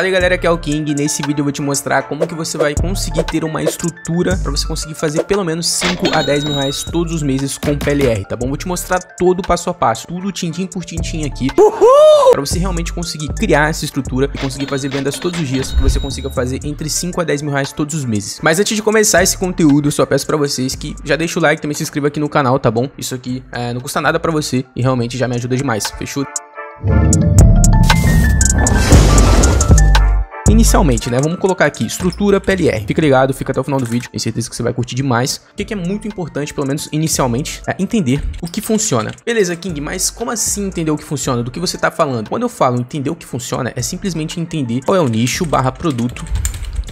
Fala aí galera, aqui é o King nesse vídeo eu vou te mostrar como que você vai conseguir ter uma estrutura para você conseguir fazer pelo menos 5 a 10 mil reais todos os meses com PLR, tá bom? Vou te mostrar todo o passo a passo, tudo tintim por tintim aqui. Uhul! Para você realmente conseguir criar essa estrutura e conseguir fazer vendas todos os dias, que você consiga fazer entre 5 a 10 mil reais todos os meses. Mas antes de começar esse conteúdo, eu só peço para vocês que já deixa o like, também se inscreva aqui no canal, tá bom? Isso aqui é, não custa nada para você e realmente já me ajuda demais, fechou? inicialmente, né? Vamos colocar aqui, estrutura PLR. Fica ligado, fica até o final do vídeo, tenho certeza que você vai curtir demais. O que é muito importante, pelo menos inicialmente, é entender o que funciona. Beleza, King, mas como assim entender o que funciona? Do que você tá falando? Quando eu falo entender o que funciona, é simplesmente entender qual é o nicho barra produto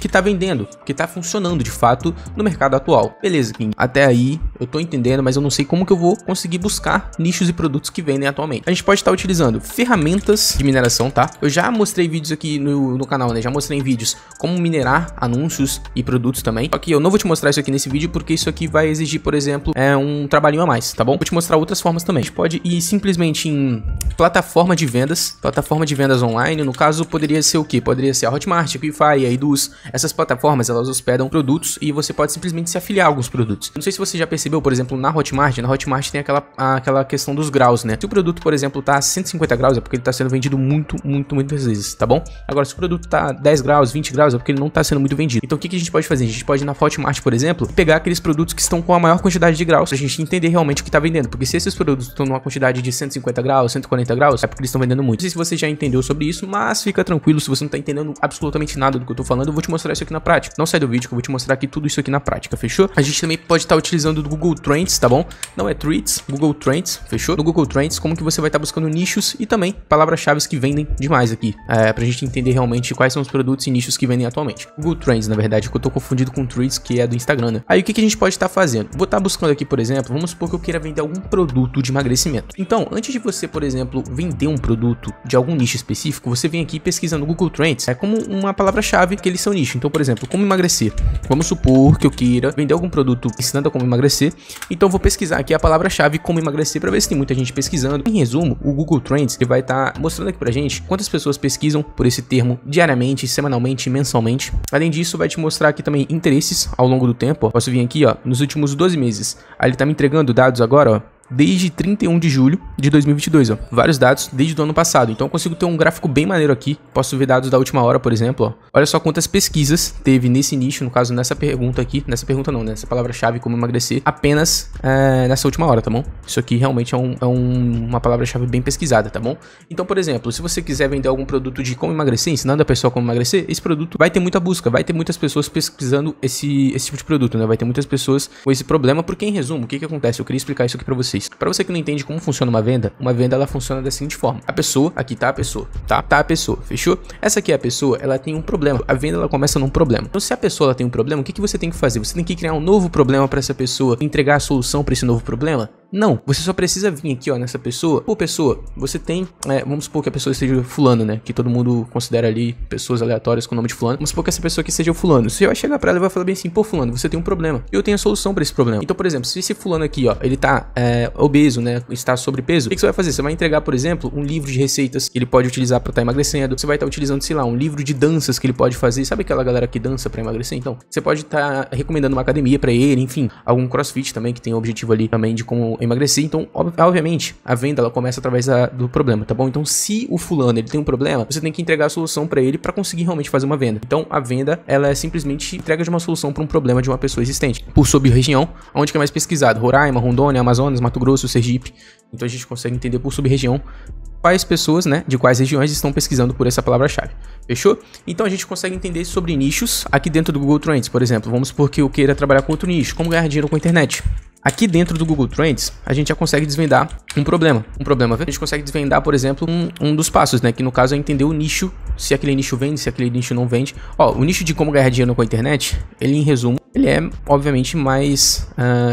que está vendendo, que está funcionando de fato no mercado atual. Beleza, King. Até aí, eu tô entendendo, mas eu não sei como que eu vou conseguir buscar nichos e produtos que vendem atualmente. A gente pode estar utilizando ferramentas de mineração, tá? Eu já mostrei vídeos aqui no, no canal, né? Já mostrei vídeos como minerar anúncios e produtos também. Só que eu não vou te mostrar isso aqui nesse vídeo porque isso aqui vai exigir, por exemplo, é um trabalhinho a mais, tá bom? Vou te mostrar outras formas também. A gente pode ir simplesmente em plataforma de vendas, plataforma de vendas online, no caso poderia ser o que? Poderia ser a Hotmart, a Shopify, a Idus. Essas plataformas, elas hospedam produtos e você pode simplesmente se afiliar a alguns produtos. Não sei se você já percebeu percebeu, por exemplo, na Hotmart, na Hotmart tem aquela, aquela questão dos graus, né? Se o produto, por exemplo, tá a 150 graus, é porque ele tá sendo vendido muito, muito, muitas vezes, tá bom? Agora, se o produto tá 10 graus, 20 graus, é porque ele não tá sendo muito vendido. Então, o que, que a gente pode fazer? A gente pode ir na Hotmart, por exemplo, pegar aqueles produtos que estão com a maior quantidade de graus, pra gente entender realmente o que tá vendendo. Porque se esses produtos estão numa quantidade de 150 graus, 140 graus, é porque eles estão vendendo muito. Não sei se você já entendeu sobre isso, mas fica tranquilo, se você não tá entendendo absolutamente nada do que eu tô falando, eu vou te mostrar isso aqui na prática. Não sai do vídeo que eu vou te mostrar aqui tudo isso aqui na prática, fechou? A gente também pode estar tá utilizando do Google Trends, tá bom? Não é tweets, Google Trends, fechou? No Google Trends, como que você vai estar tá buscando nichos e também palavras-chave que vendem demais aqui, é, pra gente entender realmente quais são os produtos e nichos que vendem atualmente. Google Trends, na verdade, que eu tô confundido com tweets que é do Instagram, né? Aí o que, que a gente pode estar tá fazendo? Vou estar tá buscando aqui, por exemplo, vamos supor que eu queira vender algum produto de emagrecimento. Então, antes de você, por exemplo, vender um produto de algum nicho específico, você vem aqui pesquisando Google Trends, é como uma palavra-chave que eles são nicho. Então, por exemplo, como emagrecer. Vamos supor que eu queira vender algum produto ensinando a como emagrecer emagrecer. Então vou pesquisar aqui a palavra-chave como emagrecer para ver se tem muita gente pesquisando. Em resumo, o Google Trends ele vai estar tá mostrando aqui pra gente quantas pessoas pesquisam por esse termo diariamente, semanalmente, mensalmente. Além disso, vai te mostrar aqui também interesses ao longo do tempo. Posso vir aqui, ó, nos últimos 12 meses. Aí ele tá me entregando dados agora, ó, desde 31 de julho de 2022, ó. Vários dados desde o ano passado. Então eu consigo ter um gráfico bem maneiro aqui. Posso ver dados da última hora, por exemplo, ó. Olha só quantas pesquisas teve nesse nicho, no caso nessa pergunta aqui. Nessa pergunta não, nessa né? palavra-chave como emagrecer, apenas é, nessa última hora, tá bom? Isso aqui realmente é, um, é um, uma palavra-chave bem pesquisada, tá bom? Então, por exemplo, se você quiser vender algum produto de como emagrecer, ensinando a pessoa como emagrecer, esse produto vai ter muita busca, vai ter muitas pessoas pesquisando esse, esse tipo de produto, né? Vai ter muitas pessoas com esse problema, porque em resumo, o que que acontece? Eu queria explicar isso aqui pra você fiz. Para você que não entende como funciona uma venda, uma venda ela funciona da seguinte forma: a pessoa, aqui tá a pessoa, tá? Tá a pessoa, fechou? Essa aqui é a pessoa, ela tem um problema. A venda ela começa num problema. Então se a pessoa ela tem um problema, o que, que você tem que fazer? Você tem que criar um novo problema para essa pessoa, entregar a solução para esse novo problema? Não, você só precisa vir aqui, ó, nessa pessoa. Pô, pessoa, você tem, é, vamos supor que a pessoa seja fulano, né? Que todo mundo considera ali pessoas aleatórias com o nome de fulano. Vamos supor que essa pessoa aqui seja o fulano. Se vai chegar pra ela e vai falar bem assim, pô, fulano, você tem um problema. Eu tenho a solução para esse problema. Então, por exemplo, se esse fulano aqui, ó, ele tá é, obeso, né? Está sobrepeso, o que você vai fazer? Você vai entregar, por exemplo, um livro de receitas que ele pode utilizar para estar tá emagrecendo. Você vai estar tá utilizando, sei lá, um livro de danças que ele pode fazer. Sabe aquela galera que dança para emagrecer? Então, você pode estar tá recomendando uma academia para ele, enfim, algum crossfit também que tem o objetivo ali também de como emagrecer. Então, obviamente, a venda ela começa através da, do problema, tá bom? Então, se o fulano ele tem um problema, você tem que entregar a solução para ele para conseguir realmente fazer uma venda. Então, a venda ela é simplesmente entrega de uma solução para um problema de uma pessoa existente. Por sub-região, onde que é mais pesquisado? Roraima, Rondônia, Amazonas, Mato Grosso, Sergipe. Então, a gente consegue entender por sub-região quais pessoas, né, de quais regiões estão pesquisando por essa palavra-chave. Fechou? Então a gente consegue entender sobre nichos aqui dentro do Google Trends, por exemplo. Vamos supor que eu queira trabalhar com outro nicho, como ganhar dinheiro com a internet. Aqui dentro do Google Trends, a gente já consegue desvendar um problema. Um problema, a gente consegue desvendar, por exemplo, um, um dos passos, né? Que no caso é entender o nicho, se aquele nicho vende, se aquele nicho não vende. Ó, o nicho de como ganhar dinheiro com a internet, ele em resumo ele é, obviamente, mais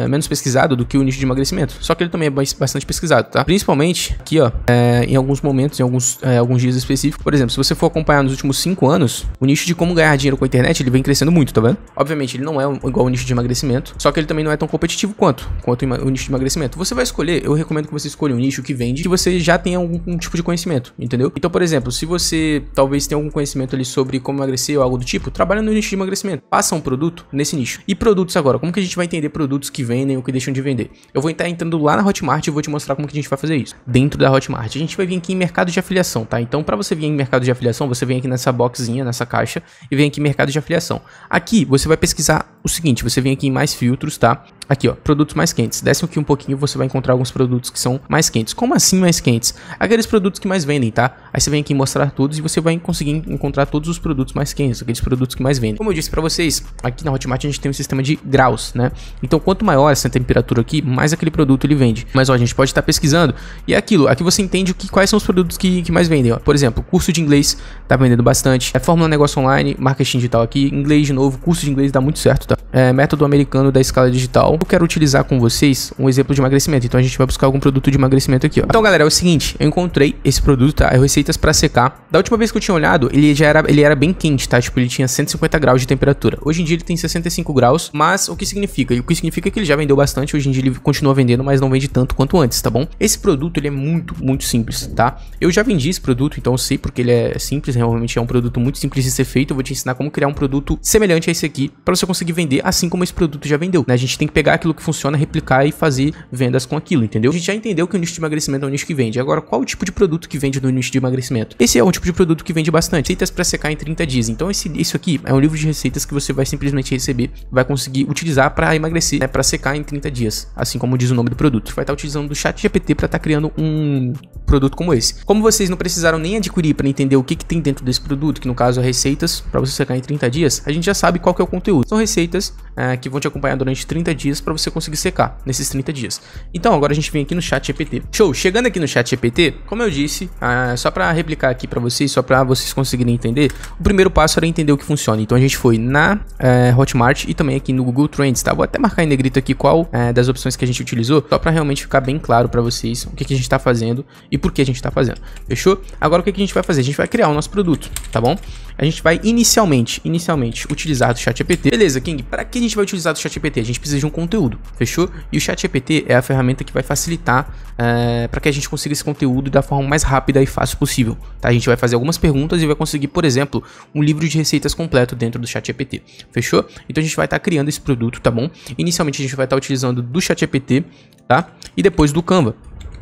uh, menos pesquisado do que o nicho de emagrecimento. Só que ele também é bastante pesquisado, tá? Principalmente aqui, ó, é, em alguns momentos, em alguns, é, alguns dias específicos. Por exemplo, se você for acompanhar nos últimos 5 anos, o nicho de como ganhar dinheiro com a internet, ele vem crescendo muito, tá vendo? Obviamente, ele não é um, igual o nicho de emagrecimento, só que ele também não é tão competitivo quanto, quanto o nicho de emagrecimento. Você vai escolher, eu recomendo que você escolha um nicho que vende, que você já tenha algum, tipo de conhecimento, entendeu? Então, por exemplo, se você talvez tenha algum conhecimento ali sobre como emagrecer ou algo do tipo, trabalha no nicho de emagrecimento. Passa um produto nesse nicho nicho. E produtos agora, como que a gente vai entender produtos que vendem ou que deixam de vender? Eu vou estar entrando lá na Hotmart e vou te mostrar como que a gente vai fazer isso. Dentro da Hotmart, a gente vai vir aqui em mercado de afiliação, tá? Então, para você vir em mercado de afiliação, você vem aqui nessa boxinha, nessa caixa e vem aqui em mercado de afiliação. Aqui, você vai pesquisar o seguinte, você vem aqui em mais filtros, tá? Aqui, ó, produtos mais quentes. Desce aqui um pouquinho, você vai encontrar alguns produtos que são mais quentes. Como assim mais quentes? Aqueles produtos que mais vendem, tá? Aí você vem aqui em mostrar todos e você vai conseguir encontrar todos os produtos mais quentes, aqueles produtos que mais vendem. Como eu disse para vocês, aqui na Hotmart a gente tem um sistema de graus, né? Então, quanto maior essa temperatura aqui, mais aquele produto ele vende. Mas, ó, a gente pode estar tá pesquisando e é aquilo. Aqui você entende o que, quais são os produtos que, que mais vendem, ó. Por exemplo, curso de inglês tá vendendo bastante. É Fórmula Negócio Online, marketing digital aqui, inglês de novo, curso de inglês dá muito certo, tá? é, método americano da escala digital. Eu quero utilizar com vocês um exemplo de emagrecimento. Então a gente vai buscar algum produto de emagrecimento aqui, ó. Então, galera, é o seguinte, eu encontrei esse produto, tá? É receitas para secar. Da última vez que eu tinha olhado, ele já era, ele era bem quente, tá? Tipo, ele tinha 150 graus de temperatura. Hoje em dia ele tem 65 graus, mas o que significa? E o que significa é que ele já vendeu bastante, hoje em dia ele continua vendendo, mas não vende tanto quanto antes, tá bom? Esse produto, ele é muito, muito simples, tá? Eu já vendi esse produto, então eu sei porque ele é simples, realmente é um produto muito simples de ser feito. Eu vou te ensinar como criar um produto semelhante a esse aqui, para você conseguir vender assim como esse produto já vendeu. Né? A gente tem que pegar aquilo que funciona, replicar e fazer vendas com aquilo, entendeu? A gente já entendeu que o nicho de emagrecimento é um nicho que vende. Agora, qual o tipo de produto que vende no nicho de emagrecimento? Esse é um tipo de produto que vende bastante. Receitas para secar em 30 dias. Então, esse, isso aqui é um livro de receitas que você vai simplesmente receber, vai conseguir utilizar para emagrecer, né? para secar em 30 dias, assim como diz o nome do produto. Vai estar tá utilizando o chat GPT para estar tá criando um produto como esse. Como vocês não precisaram nem adquirir para entender o que, que tem dentro desse produto, que no caso é receitas para você secar em 30 dias, a gente já sabe qual que é o conteúdo. São receitas é, que vão te acompanhar durante 30 dias para você conseguir secar nesses 30 dias. Então agora a gente vem aqui no chat GPT. Show, chegando aqui no chat GPT, como eu disse, é, só para replicar aqui para vocês, só para vocês conseguirem entender, o primeiro passo era entender o que funciona. Então a gente foi na é, Hotmart e também aqui no Google Trends, tá? Vou até marcar em negrito aqui qual é, das opções que a gente utilizou, só para realmente ficar bem claro para vocês o que, que a gente está fazendo e e por que a gente está fazendo. Fechou? Agora o que, a gente vai fazer? A gente vai criar o nosso produto, tá bom? A gente vai inicialmente, inicialmente utilizar do ChatGPT. Beleza, King, para que a gente vai utilizar do ChatGPT? A gente precisa de um conteúdo, fechou? E o ChatGPT é a ferramenta que vai facilitar é, eh, para que a gente consiga esse conteúdo da forma mais rápida e fácil possível, tá? A gente vai fazer algumas perguntas e vai conseguir, por exemplo, um livro de receitas completo dentro do ChatGPT, fechou? Então a gente vai estar tá criando esse produto, tá bom? Inicialmente a gente vai estar tá utilizando do ChatGPT, tá? E depois do Canva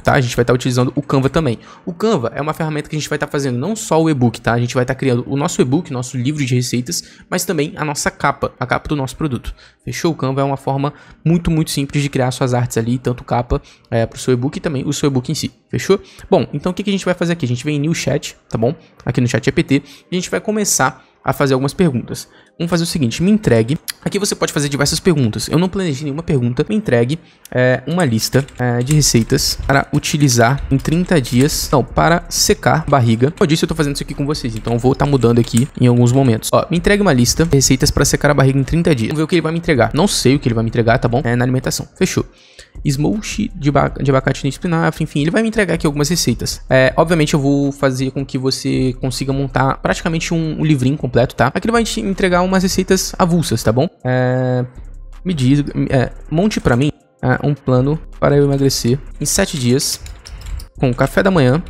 tá? A gente vai estar tá utilizando o Canva também. O Canva é uma ferramenta que a gente vai estar tá fazendo não só o e-book, tá? A gente vai estar tá criando o nosso e-book, nosso livro de receitas, mas também a nossa capa, a capa do nosso produto. Fechou? O Canva é uma forma muito, muito simples de criar suas artes ali, tanto capa é, eh, para o seu e-book e também o seu e-book em si. Fechou? Bom, então o que, que a gente vai fazer aqui? A gente vem em New Chat, tá bom? Aqui no Chat GPT, e a gente vai começar a fazer algumas perguntas. Vamos fazer o seguinte, me entregue. Aqui você pode fazer diversas perguntas. Eu não planejei nenhuma pergunta. Me entregue é, uma lista é, de receitas para utilizar em 30 dias. Não, para secar barriga. Como eu disse, eu estou fazendo isso aqui com vocês. Então eu vou estar tá mudando aqui em alguns momentos. Ó, me entregue uma lista de receitas para secar a barriga em 30 dias. Vamos ver o que ele vai me entregar. Não sei o que ele vai me entregar, tá bom? É na alimentação. Fechou smoothie de, de abacate no espinafre, enfim, ele vai me entregar aqui algumas receitas. É, obviamente eu vou fazer com que você consiga montar praticamente um, um livrinho completo, tá? Aqui ele vai te entregar umas receitas avulsas, tá bom? É, me diz, é, monte para mim é, um plano para eu emagrecer em 7 dias com café da manhã,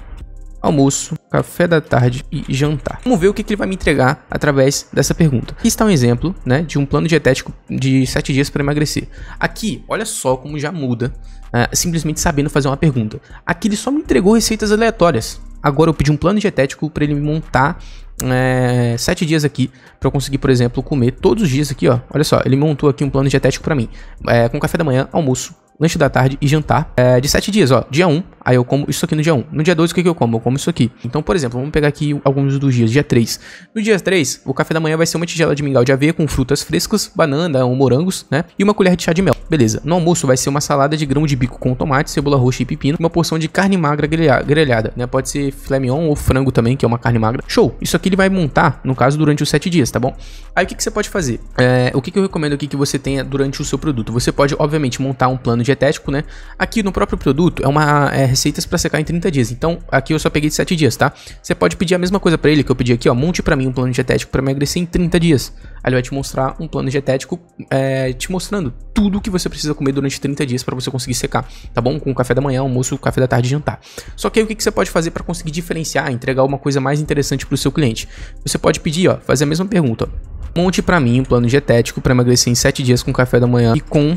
almoço, café da tarde e jantar. Vamos ver o que, ele vai me entregar através dessa pergunta. Aqui está um exemplo né, de um plano dietético de 7 dias para emagrecer. Aqui, olha só como já muda uh, simplesmente sabendo fazer uma pergunta. Aqui ele só me entregou receitas aleatórias. Agora eu pedi um plano dietético para ele me montar é, sete dias aqui para eu conseguir, por exemplo, comer todos os dias aqui, ó. Olha só, ele montou aqui um plano dietético para mim, é, com café da manhã, almoço, lanche da tarde e jantar é, de 7 dias, ó. Dia 1, aí eu como isso aqui no dia 1. No dia 2, o que, que eu como? Eu como isso aqui. Então, por exemplo, vamos pegar aqui alguns dos dias. Dia 3. No dia 3, o café da manhã vai ser uma tigela de mingau de aveia com frutas frescas, banana ou morangos, né? E uma colher de chá de mel. Beleza. No almoço vai ser uma salada de grão de bico com tomate, cebola roxa e pepino, uma porção de carne magra grelhada, né? Pode ser filé mignon ou frango também, que é uma carne magra. Show! Isso aqui ele vai montar, no caso, durante os 7 dias, tá bom? Aí o que, que você pode fazer? É, o que, que eu recomendo aqui que você tenha durante o seu produto? Você pode, obviamente, montar um plano plano dietético, né? Aqui no próprio produto é uma é, receitas para secar em 30 dias. Então, aqui eu só peguei de 7 dias, tá? Você pode pedir a mesma coisa para ele que eu pedi aqui, ó, monte para mim um plano dietético para emagrecer em 30 dias. Aí ele vai te mostrar um plano dietético é, te mostrando tudo que você precisa comer durante 30 dias para você conseguir secar, tá bom? Com café da manhã, almoço, café da tarde, jantar. Só que aí o que, que você pode fazer para conseguir diferenciar, entregar uma coisa mais interessante para o seu cliente? Você pode pedir, ó, fazer a mesma pergunta. Ó. Monte para mim um plano dietético para emagrecer em 7 dias com café da manhã e com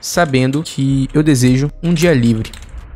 sabendo que eu desejo um dia livre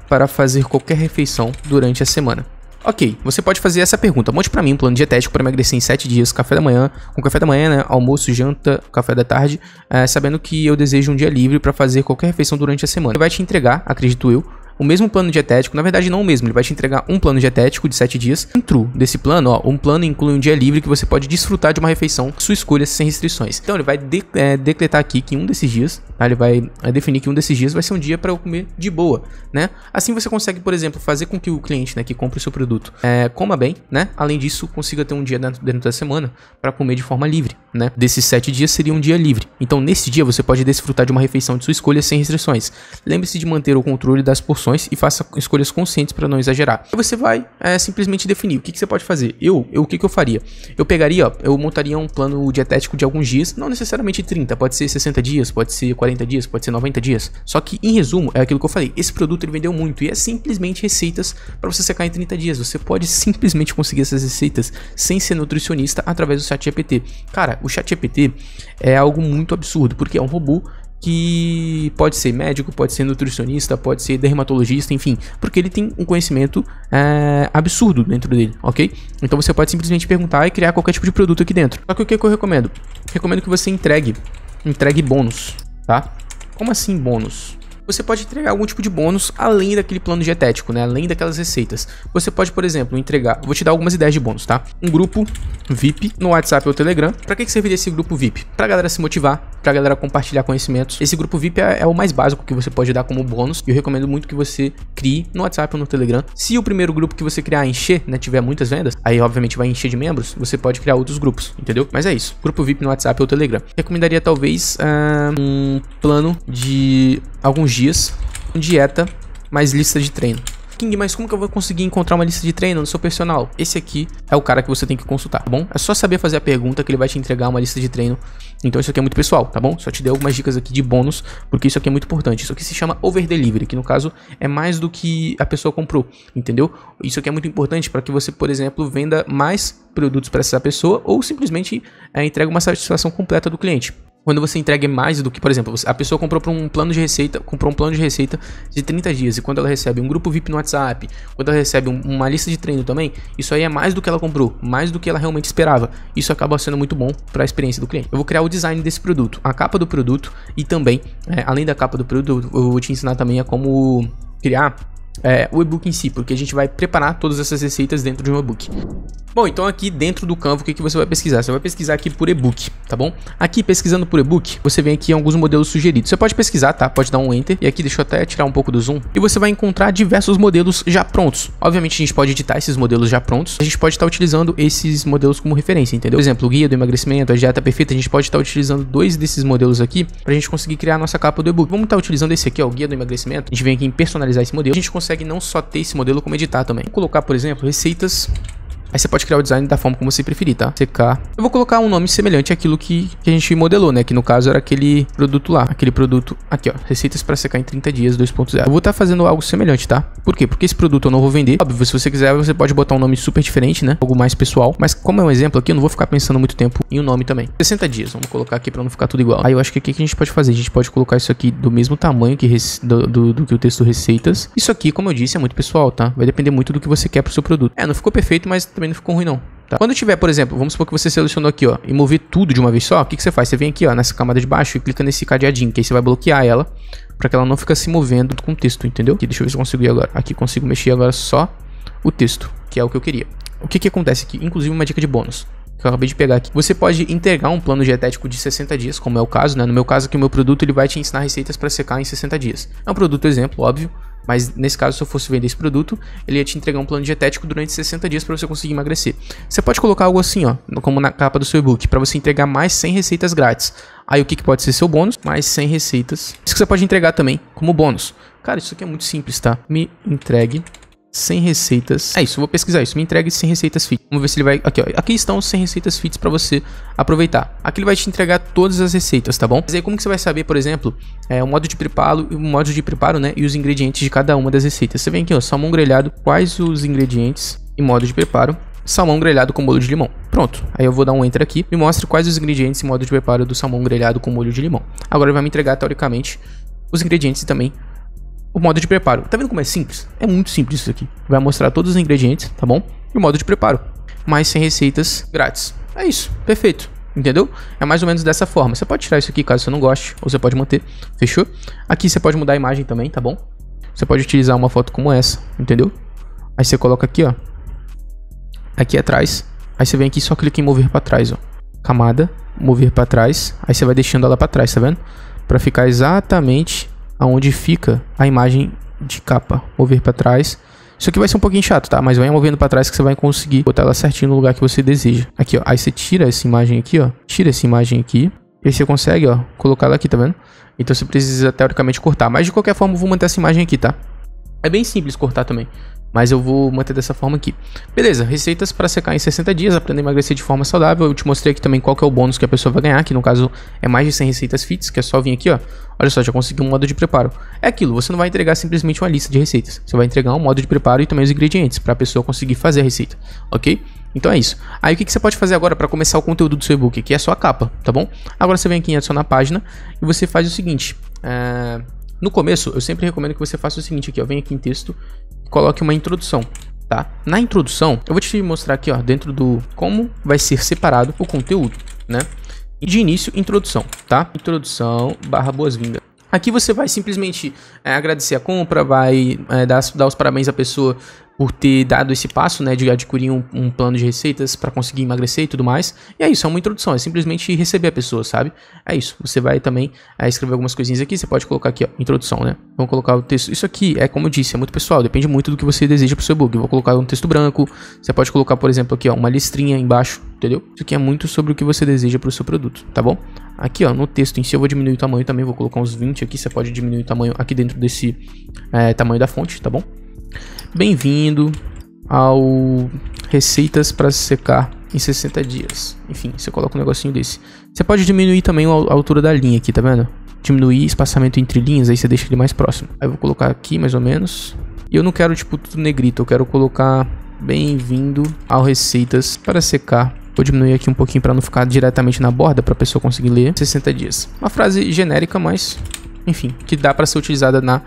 para fazer qualquer refeição durante a semana. Ok, você pode fazer essa pergunta. Monte para mim um plano dietético para emagrecer em 7 dias, café da manhã, com café da manhã, né, almoço, janta, café da tarde, é, sabendo que eu desejo um dia livre para fazer qualquer refeição durante a semana. Ele vai te entregar, acredito eu, o mesmo plano dietético, na verdade não o mesmo, ele vai te entregar um plano dietético de 7 dias. Dentro desse plano, ó, um plano inclui um dia livre que você pode desfrutar de uma refeição, sua escolha, sem restrições. Então ele vai de, é, decretar aqui que um desses dias, tá? ele vai é, definir que um desses dias vai ser um dia para eu comer de boa, né? Assim você consegue, por exemplo, fazer com que o cliente, né, que compra o seu produto, é, coma bem, né? Além disso, consiga ter um dia dentro, dentro da semana para comer de forma livre, né? Desses 7 dias seria um dia livre. Então nesse dia você pode desfrutar de uma refeição de sua escolha sem restrições. Lembre-se de manter o controle das porções opções e faça escolhas conscientes para não exagerar. Aí você vai é, simplesmente definir o que, que você pode fazer. Eu, eu o que, que eu faria? Eu pegaria, ó, eu montaria um plano dietético de alguns dias, não necessariamente 30, pode ser 60 dias, pode ser 40 dias, pode ser 90 dias. Só que, em resumo, é aquilo que eu falei, esse produto ele vendeu muito e é simplesmente receitas para você secar em 30 dias. Você pode simplesmente conseguir essas receitas sem ser nutricionista através do ChatGPT. Cara, o ChatGPT é algo muito absurdo, porque é um robô que pode ser médico, pode ser nutricionista, pode ser dermatologista, enfim, porque ele tem um conhecimento é, absurdo dentro dele, ok? Então você pode simplesmente perguntar e criar qualquer tipo de produto aqui dentro. Só que o que, eu recomendo? Recomendo que você entregue, entregue bônus, tá? Como assim bônus? você pode entregar algum tipo de bônus além daquele plano dietético, né? Além daquelas receitas. Você pode, por exemplo, entregar, vou te dar algumas ideias de bônus, tá? Um grupo VIP no WhatsApp ou Telegram. Para que que serviria esse grupo VIP? Para galera se motivar, pra galera compartilhar conhecimentos. Esse grupo VIP é, é, o mais básico que você pode dar como bônus. E eu recomendo muito que você crie no WhatsApp ou no Telegram. Se o primeiro grupo que você criar encher, né, tiver muitas vendas, aí obviamente vai encher de membros, você pode criar outros grupos, entendeu? Mas é isso. Grupo VIP no WhatsApp ou Telegram. Recomendaria talvez uh, um plano de alguns dias, dieta mais lista de treino. King, mas como que eu vou conseguir encontrar uma lista de treino no seu personal? Esse aqui é o cara que você tem que consultar, tá bom? É só saber fazer a pergunta que ele vai te entregar uma lista de treino. Então isso aqui é muito pessoal, tá bom? Só te dei algumas dicas aqui de bônus, porque isso aqui é muito importante. Isso aqui se chama over delivery, que no caso é mais do que a pessoa comprou, entendeu? Isso aqui é muito importante para que você, por exemplo, venda mais produtos para essa pessoa ou simplesmente é, entrega uma satisfação completa do cliente quando você entrega mais do que, por exemplo, a pessoa comprou para um plano de receita, comprou um plano de receita de 30 dias e quando ela recebe um grupo VIP no WhatsApp, quando ela recebe uma lista de treino também, isso aí é mais do que ela comprou, mais do que ela realmente esperava. Isso acaba sendo muito bom para a experiência do cliente. Eu vou criar o design desse produto, a capa do produto e também, é, além da capa do produto, eu vou te ensinar também a como criar é, o e-book em si, porque a gente vai preparar todas essas receitas dentro de um e-book. Bom, então aqui dentro do Canva, o que, que você vai pesquisar? Você vai pesquisar aqui por e-book, tá bom? Aqui, pesquisando por e-book, você vem aqui em alguns modelos sugeridos. Você pode pesquisar, tá? Pode dar um Enter. E aqui, deixa eu até tirar um pouco do zoom. E você vai encontrar diversos modelos já prontos. Obviamente, a gente pode editar esses modelos já prontos. A gente pode estar utilizando esses modelos como referência, entendeu? Por exemplo, o guia do emagrecimento, a dieta perfeita, a gente pode estar utilizando dois desses modelos aqui pra gente conseguir criar a nossa capa do e-book. Vamos estar utilizando esse aqui, ó, o guia do emagrecimento. A gente vem aqui em personalizar esse modelo. A gente consegue não só ter esse modelo, como editar também. Vou colocar, por exemplo, receitas Aí você pode criar o design da forma como você preferir, tá? CK. Eu vou colocar um nome semelhante àquilo que, que a gente modelou, né? Que no caso era aquele produto lá. Aquele produto aqui, ó. Receitas para secar em 30 dias 2.0. Eu vou estar tá fazendo algo semelhante, tá? Por quê? Porque esse produto eu não vou vender. Óbvio, se você quiser, você pode botar um nome super diferente, né? Algo mais pessoal. Mas como é um exemplo aqui, eu não vou ficar pensando muito tempo em um nome também. 60 dias, vamos colocar aqui para não ficar tudo igual. Aí eu acho que o que a gente pode fazer? A gente pode colocar isso aqui do mesmo tamanho que do, do, do, que o texto receitas. Isso aqui, como eu disse, é muito pessoal, tá? Vai depender muito do que você quer pro seu produto. É, não ficou perfeito, mas também não ficou ruim não. Tá? Quando tiver, por exemplo, vamos supor que você selecionou aqui, ó, e mover tudo de uma vez só, o que, que você faz? Você vem aqui, ó, nessa camada de baixo e clica nesse cadeadinho, que aí você vai bloquear ela, para que ela não fica se movendo o texto entendeu? Aqui, deixa eu ver se eu consigo ir agora. Aqui consigo mexer agora só o texto, que é o que eu queria. O que que acontece aqui? Inclusive uma dica de bônus que eu acabei de pegar aqui. Você pode integrar um plano dietético de 60 dias, como é o caso, né? No meu caso aqui, o meu produto ele vai te ensinar receitas para secar em 60 dias. É um produto exemplo, óbvio, mas nesse caso, se eu fosse vender esse produto, ele ia te entregar um plano dietético durante 60 dias para você conseguir emagrecer. Você pode colocar algo assim, ó, como na capa do seu e-book, para você entregar mais 100 receitas grátis. Aí o que, que pode ser seu bônus? Mais 100 receitas. Isso que você pode entregar também como bônus. Cara, isso aqui é muito simples, tá? Me entregue sem receitas. É isso, vou pesquisar isso. Me entregue sem receitas fit. Vamos ver se ele vai... Aqui, ó. Aqui estão os sem receitas fits para você aproveitar. Aqui ele vai te entregar todas as receitas, tá bom? Mas aí como que você vai saber, por exemplo, é, o modo de preparo, o modo de preparo, né? E os ingredientes de cada uma das receitas. Você vem aqui, ó. Salmão grelhado. Quais os ingredientes e modo de preparo? Salmão grelhado com molho de limão. Pronto. Aí eu vou dar um enter aqui. Me mostra quais os ingredientes e modo de preparo do salmão grelhado com molho de limão. Agora ele vai me entregar, teoricamente, os ingredientes e também o modo de preparo. Tá vendo como é simples? É muito simples isso aqui. Vai mostrar todos os ingredientes, tá bom? E o modo de preparo. Mais 100 receitas grátis. É isso, perfeito. Entendeu? É mais ou menos dessa forma. Você pode tirar isso aqui caso você não goste, ou você pode manter. Fechou? Aqui você pode mudar a imagem também, tá bom? Você pode utilizar uma foto como essa, entendeu? Aí você coloca aqui, ó. Aqui atrás. Aí você vem aqui e só clica em mover para trás, ó. Camada, mover para trás. Aí você vai deixando ela para trás, tá vendo? Para ficar exatamente aonde fica a imagem de capa. Mover para trás. Isso aqui vai ser um pouquinho chato, tá? Mas vai movendo para trás que você vai conseguir botar ela certinho no lugar que você deseja. Aqui, ó. Aí você tira essa imagem aqui, ó. Tira essa imagem aqui. E aí você consegue, ó, colocar ela aqui, tá vendo? Então você precisa, teoricamente, cortar. Mas, de qualquer forma, eu vou manter essa imagem aqui, tá? É bem simples cortar também mas eu vou manter dessa forma aqui. Beleza, receitas para secar em 60 dias, aprender a emagrecer de forma saudável. Eu te mostrei aqui também qual que é o bônus que a pessoa vai ganhar, que no caso é mais de 100 receitas fits, que é só vir aqui, ó. Olha só, já consegui um modo de preparo. É aquilo, você não vai entregar simplesmente uma lista de receitas. Você vai entregar um modo de preparo e também os ingredientes para a pessoa conseguir fazer a receita, ok? Então é isso. Aí o que, que você pode fazer agora para começar o conteúdo do seu e-book, que é só a capa, tá bom? Agora você vem aqui em adicionar a página e você faz o seguinte. É... No começo, eu sempre recomendo que você faça o seguinte aqui, ó, vem aqui em texto, coloque uma introdução, tá? Na introdução, eu vou te mostrar aqui, ó, dentro do como vai ser separado o conteúdo, né? De início, introdução, tá? Introdução barra boas-vindas. Aqui você vai simplesmente é, agradecer a compra, vai é, dar, dar os parabéns à pessoa por ter dado esse passo, né, de adquirir um, um plano de receitas para conseguir emagrecer e tudo mais. E é isso, é uma introdução, é simplesmente receber a pessoa, sabe? É isso. Você vai também é, escrever algumas coisinhas aqui, você pode colocar aqui, ó, introdução, né? Vamos colocar o texto. Isso aqui é, como eu disse, é muito pessoal, depende muito do que você deseja pro seu blog. Eu vou colocar um texto branco, você pode colocar, por exemplo, aqui, ó, uma listrinha embaixo, entendeu? Isso aqui é muito sobre o que você deseja pro seu produto, tá bom? Aqui, ó, no texto em si eu vou diminuir o tamanho também, vou colocar uns 20 aqui, você pode diminuir o tamanho aqui dentro desse é, tamanho da fonte, tá bom? Bem-vindo ao Receitas para secar em 60 dias. Enfim, você coloca um negocinho desse. Você pode diminuir também a altura da linha aqui, tá vendo? Diminuir espaçamento entre linhas, aí você deixa ele mais próximo. Aí eu vou colocar aqui mais ou menos. E eu não quero tipo tudo negrito, eu quero colocar bem-vindo ao Receitas para secar Vou diminuir aqui um pouquinho para não ficar diretamente na borda para a pessoa conseguir ler. 60 dias. Uma frase genérica, mas enfim, que dá para ser utilizada na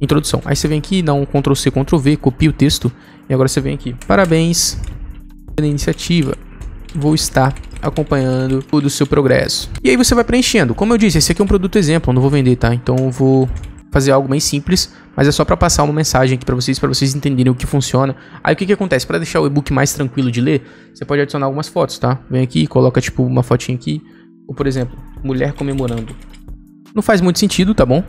Introdução. Aí você vem aqui, dá um Ctrl C, Ctrl V, copia o texto. E agora você vem aqui. Parabéns pela iniciativa. Vou estar acompanhando todo o seu progresso. E aí você vai preenchendo. Como eu disse, esse aqui é um produto exemplo, eu não vou vender, tá? Então eu vou fazer algo bem simples, mas é só para passar uma mensagem aqui para vocês, para vocês entenderem o que funciona. Aí o que que acontece? Para deixar o e-book mais tranquilo de ler, você pode adicionar algumas fotos, tá? Vem aqui, coloca tipo uma fotinha aqui, ou por exemplo, mulher comemorando. Não faz muito sentido, tá bom?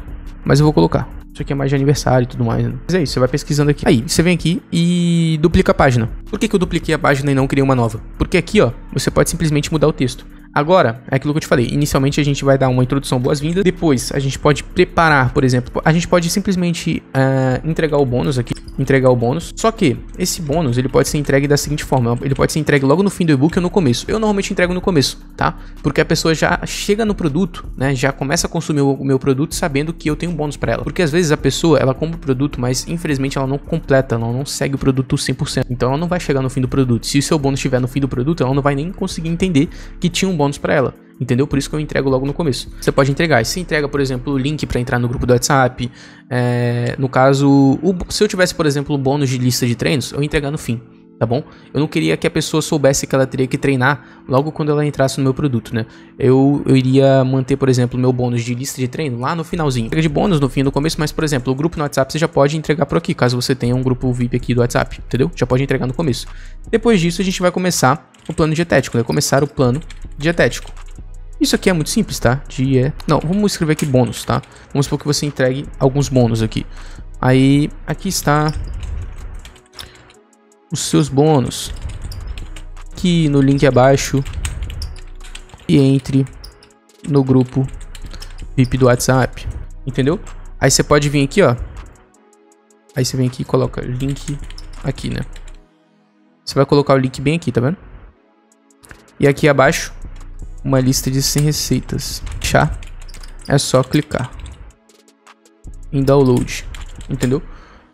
Mas eu vou colocar. Isso aqui é mais de aniversário e tudo mais, né? Mas é isso, você vai pesquisando aqui. Aí, você vem aqui e duplica a página. Por que, que eu dupliquei a página e não criei uma nova? Porque aqui, ó, você pode simplesmente mudar o texto. Agora, é aquilo que eu te falei, inicialmente a gente vai dar uma introdução boas-vindas, depois a gente pode preparar, por exemplo, a gente pode simplesmente uh, entregar o bônus aqui, entregar o bônus, só que esse bônus ele pode ser entregue da seguinte forma, ele pode ser entregue logo no fim do e-book ou no começo, eu normalmente entrego no começo, tá? Porque a pessoa já chega no produto, né, já começa a consumir o meu produto sabendo que eu tenho um bônus para ela, porque às vezes a pessoa, ela compra o produto, mas infelizmente ela não completa, ela não segue o produto 100%, então ela não vai chegar no fim do produto, se o seu bônus estiver no fim do produto, ela não vai nem conseguir entender que tinha um bônus para ela. Entendeu? Por isso que eu entrego logo no começo. Você pode entregar. Se entrega, por exemplo, o link para entrar no grupo do WhatsApp. É, no caso, o, se eu tivesse, por exemplo, o bônus de lista de treinos, eu entregar no fim tá bom? Eu não queria que a pessoa soubesse que ela teria que treinar logo quando ela entrasse no meu produto, né? Eu, eu iria manter, por exemplo, meu bônus de lista de treino lá no finalzinho. Entrega de bônus no fim do começo, mas, por exemplo, o grupo no WhatsApp você já pode entregar por aqui, caso você tenha um grupo VIP aqui do WhatsApp, entendeu? Já pode entregar no começo. Depois disso, a gente vai começar o plano dietético, né? Começar o plano dietético. Isso aqui é muito simples, tá? De, Não, vamos escrever aqui bônus, tá? Vamos supor que você entregue alguns bônus aqui. Aí, aqui está os seus bônus. Que no link abaixo e entre no grupo VIP do WhatsApp, entendeu? Aí você pode vir aqui, ó. Aí você vem aqui e coloca link aqui, né? Você vai colocar o link bem aqui, tá vendo? E aqui abaixo, uma lista de 100 receitas. Achar, é só clicar em download, entendeu?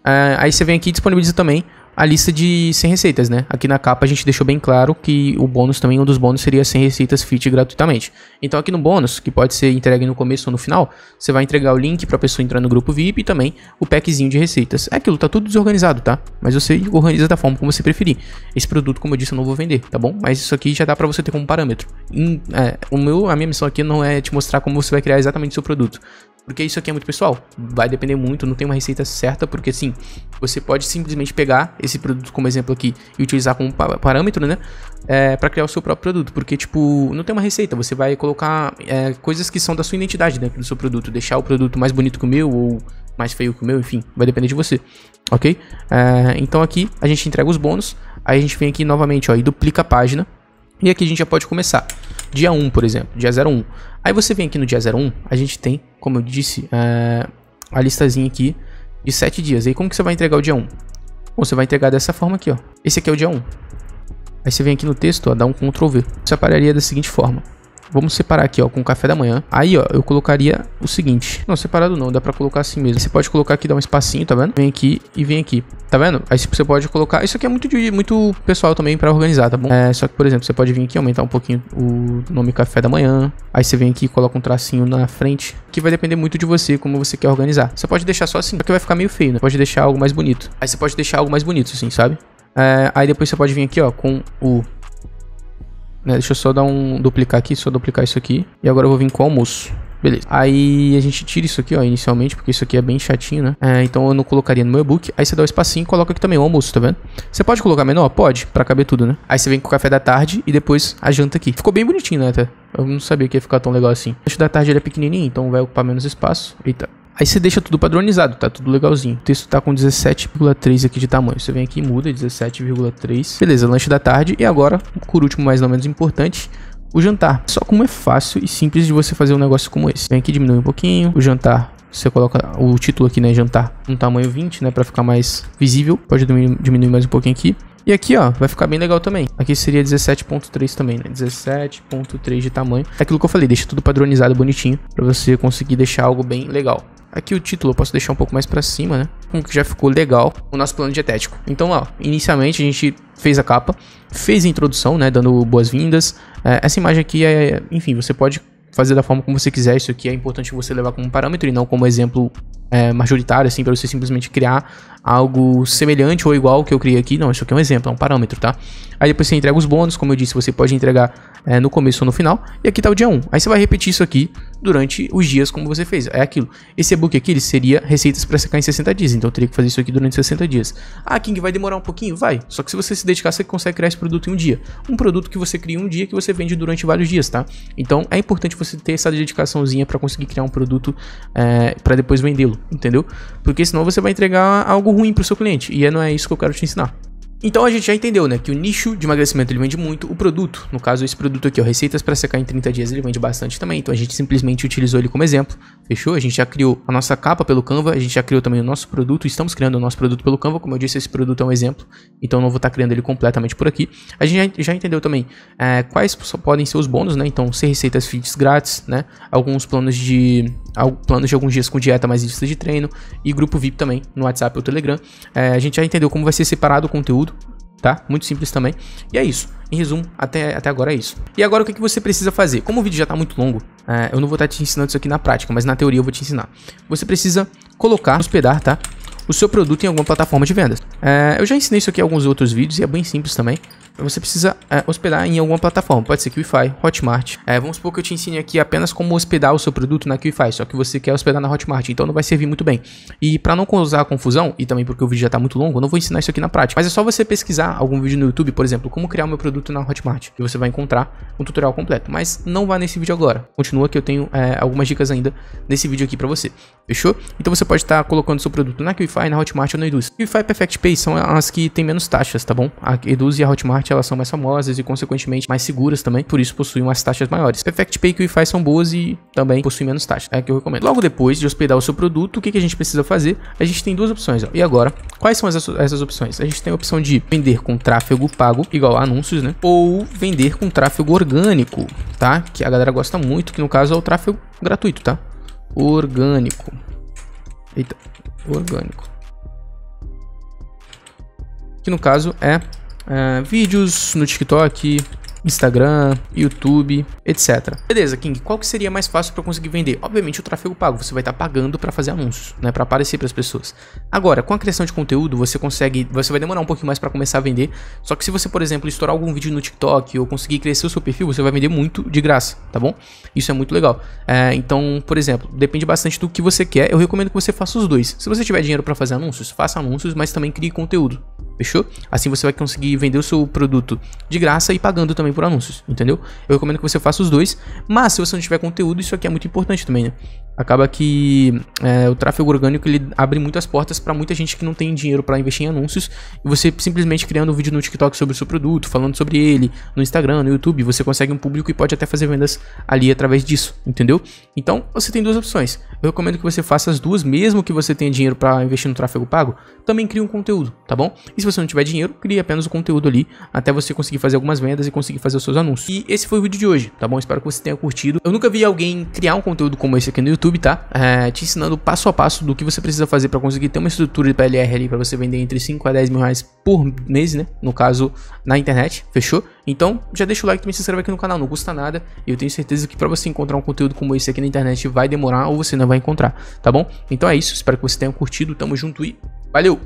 Ah, aí você vem aqui e disponibiliza também a lista de 100 receitas, né? Aqui na capa a gente deixou bem claro que o bônus também, um dos bônus seria 100 receitas fit gratuitamente. Então aqui no bônus, que pode ser entregue no começo ou no final, você vai entregar o link para a pessoa entrar no grupo VIP e também o packzinho de receitas. É aquilo, tá tudo desorganizado, tá? Mas você organiza da forma como você preferir. Esse produto, como eu disse, eu não vou vender, tá bom? Mas isso aqui já dá para você ter como parâmetro. é, o meu, a minha missão aqui não é te mostrar como você vai criar exatamente o seu produto. Porque isso aqui é muito pessoal, vai depender muito, não tem uma receita certa, porque assim, você pode simplesmente pegar esse produto como exemplo aqui e utilizar como parâmetro, né? É, para criar o seu próprio produto, porque tipo, não tem uma receita, você vai colocar é, coisas que são da sua identidade dentro do seu produto, deixar o produto mais bonito que o meu ou mais feio que o meu, enfim, vai depender de você, ok? É, então aqui a gente entrega os bônus, aí a gente vem aqui novamente ó, e duplica a página, e aqui a gente já pode começar. Dia 1, por exemplo, dia 01. Aí você vem aqui no dia 01, a gente tem, como eu disse, é, a listazinha aqui de 7 dias. E aí como que você vai entregar o dia 1? você vai entregar dessa forma aqui, ó. Esse aqui é o dia 1. Aí você vem aqui no texto, ó, dá um Ctrl V. Isso apareceria da seguinte forma. Vamos separar aqui, ó, com o café da manhã. Aí, ó, eu colocaria o seguinte. Não, separado não, dá pra colocar assim mesmo. Você pode colocar aqui, dar um espacinho, tá vendo? Vem aqui e vem aqui. Tá vendo? Aí você pode colocar... Isso aqui é muito, de, muito pessoal também pra organizar, tá bom? É, só que, por exemplo, você pode vir aqui aumentar um pouquinho o nome café da manhã. Aí você vem aqui e coloca um tracinho na frente. Que vai depender muito de você, como você quer organizar. Você pode deixar só assim, porque vai ficar meio feio, né? Pode deixar algo mais bonito. Aí você pode deixar algo mais bonito, assim, sabe? É, aí depois você pode vir aqui, ó, com o né? Deixa eu só dar um duplicar aqui, só duplicar isso aqui. E agora eu vou vir com o almoço. Beleza. Aí a gente tira isso aqui, ó, inicialmente, porque isso aqui é bem chatinho, né? É, então eu não colocaria no meu e-book. Aí você dá o um espacinho e coloca aqui também o almoço, tá vendo? Você pode colocar menor? Pode, pra caber tudo, né? Aí você vem com o café da tarde e depois a janta aqui. Ficou bem bonitinho, né, até? Eu não sabia que ia ficar tão legal assim. O da tarde ele é pequenininho, então vai ocupar menos espaço. Eita. Aí você deixa tudo padronizado, tá tudo legalzinho. O texto tá com 17,3 aqui de tamanho. Você vem aqui e muda, 17,3. Beleza, lanche da tarde. E agora, por último, mais não menos importante, o jantar. Só como é fácil e simples de você fazer um negócio como esse. Vem aqui, diminui um pouquinho. O jantar você coloca o título aqui, né, jantar, um tamanho 20, né, para ficar mais visível. Pode diminuir, diminuir, mais um pouquinho aqui. E aqui, ó, vai ficar bem legal também. Aqui seria 17.3 também, né, 17.3 de tamanho. É aquilo que eu falei, deixa tudo padronizado, bonitinho, para você conseguir deixar algo bem legal. Aqui o título eu posso deixar um pouco mais para cima, né? como que já ficou legal o nosso plano dietético. Então, ó, inicialmente a gente fez a capa, fez a introdução, né? Dando boas-vindas. É, essa imagem aqui é, enfim, você pode fazer da forma como você quiser. Isso aqui é importante você levar como parâmetro e não como exemplo é, majoritário, assim, para você simplesmente criar algo semelhante ou igual que eu criei aqui. Não, isso aqui é um exemplo, é um parâmetro, tá? Aí depois você entrega os bônus, como eu disse, você pode entregar é, no começo ou no final, e aqui está o dia 1. Aí você vai repetir isso aqui durante os dias como você fez. É aquilo. Esse e-book aqui ele seria receitas para secar em 60 dias, então eu teria que fazer isso aqui durante 60 dias. Ah, King, vai demorar um pouquinho? Vai. Só que se você se dedicar, você consegue criar esse produto em um dia. Um produto que você cria em um dia que você vende durante vários dias, tá? Então é importante você ter essa dedicaçãozinha para conseguir criar um produto é, para depois vendê-lo, entendeu? Porque senão você vai entregar algo ruim para o seu cliente e é, não é isso que eu quero te ensinar. Então a gente já entendeu, né, que o nicho de emagrecimento ele vende muito, o produto, no caso esse produto aqui, receitas para secar em 30 dias, ele vende bastante também. Então a gente simplesmente utilizou ele como exemplo. Fechou? A gente já criou a nossa capa pelo Canva, a gente já criou também o nosso produto, estamos criando o nosso produto pelo Canva, como eu disse, esse produto é um exemplo, então não vou estar tá criando ele completamente por aqui. A gente já, já entendeu também é, quais podem ser os bônus, né? Então, ser receitas fits grátis, né? Alguns planos de planos de alguns dias com dieta mais lista de treino e grupo VIP também no WhatsApp ou Telegram. É, a gente já entendeu como vai ser separado o conteúdo tá? Muito simples também. E é isso. Em resumo, até, até agora é isso. E agora o que, que você precisa fazer? Como o vídeo já está muito longo, é, eu não vou estar tá te ensinando isso aqui na prática, mas na teoria eu vou te ensinar. Você precisa colocar, hospedar, tá? O seu produto em alguma plataforma de vendas. É, eu já ensinei isso aqui em alguns outros vídeos e é bem simples também você precisa é, hospedar em alguma plataforma. Pode ser Qify, Hotmart. É, vamos supor que eu te ensine aqui apenas como hospedar o seu produto na Qify, só que você quer hospedar na Hotmart, então não vai servir muito bem. E para não causar confusão, e também porque o vídeo já está muito longo, eu não vou ensinar isso aqui na prática. Mas é só você pesquisar algum vídeo no YouTube, por exemplo, como criar o meu produto na Hotmart. E você vai encontrar um tutorial completo. Mas não vá nesse vídeo agora. Continua que eu tenho é, algumas dicas ainda nesse vídeo aqui para você. Fechou? Então você pode estar tá colocando seu produto na Qify, na Hotmart ou na Eduz. Qify e Perfect Pay são as que têm menos taxas, tá bom? A Eduz e a Hotmart normalmente elas são mais famosas e, consequentemente, mais seguras também, por isso possuem umas taxas maiores. Perfect Pay e fi são boas e também possuem menos taxas, é que eu recomendo. Logo depois de hospedar o seu produto, o que, que a gente precisa fazer? A gente tem duas opções, ó. E agora, quais são essas, essas opções? A gente tem a opção de vender com tráfego pago, igual a anúncios, né? Ou vender com tráfego orgânico, tá? Que a galera gosta muito, que no caso é o tráfego gratuito, tá? Orgânico. Eita, orgânico. Que no caso é uh, vídeos no TikTok, Instagram, YouTube, etc. Beleza, King, qual que seria mais fácil para conseguir vender? Obviamente o tráfego pago, você vai estar tá pagando para fazer anúncios, né, para aparecer para as pessoas. Agora, com a criação de conteúdo, você consegue, você vai demorar um pouquinho mais para começar a vender. Só que se você, por exemplo, estourar algum vídeo no TikTok ou conseguir crescer o seu perfil, você vai vender muito de graça, tá bom? Isso é muito legal. É, então, por exemplo, depende bastante do que você quer. Eu recomendo que você faça os dois. Se você tiver dinheiro para fazer anúncios, faça anúncios, mas também crie conteúdo, Fechou? Assim você vai conseguir vender o seu produto de graça e pagando também por anúncios, entendeu? Eu recomendo que você faça os dois, mas se você não tiver conteúdo, isso aqui é muito importante também, né? Acaba que é, o tráfego orgânico ele abre muitas portas para muita gente que não tem dinheiro para investir em anúncios e você simplesmente criando um vídeo no TikTok sobre o seu produto, falando sobre ele, no Instagram, no YouTube, você consegue um público e pode até fazer vendas ali através disso, entendeu? Então você tem duas opções. Eu recomendo que você faça as duas, mesmo que você tenha dinheiro para investir no tráfego pago, também crie um conteúdo, tá bom? E se se você não tiver dinheiro, crie apenas o conteúdo ali até você conseguir fazer algumas vendas e conseguir fazer os seus anúncios. E esse foi o vídeo de hoje, tá bom? Espero que você tenha curtido. Eu nunca vi alguém criar um conteúdo como esse aqui no YouTube, tá? É, te ensinando passo a passo do que você precisa fazer para conseguir ter uma estrutura de PLR ali para você vender entre 5 a 10 mil reais por mês, né? No caso, na internet, fechou? Então, já deixa o like também se inscreve aqui no canal, não custa nada. E eu tenho certeza que para você encontrar um conteúdo como esse aqui na internet vai demorar ou você não vai encontrar, tá bom? Então é isso, espero que você tenha curtido, tamo junto e valeu!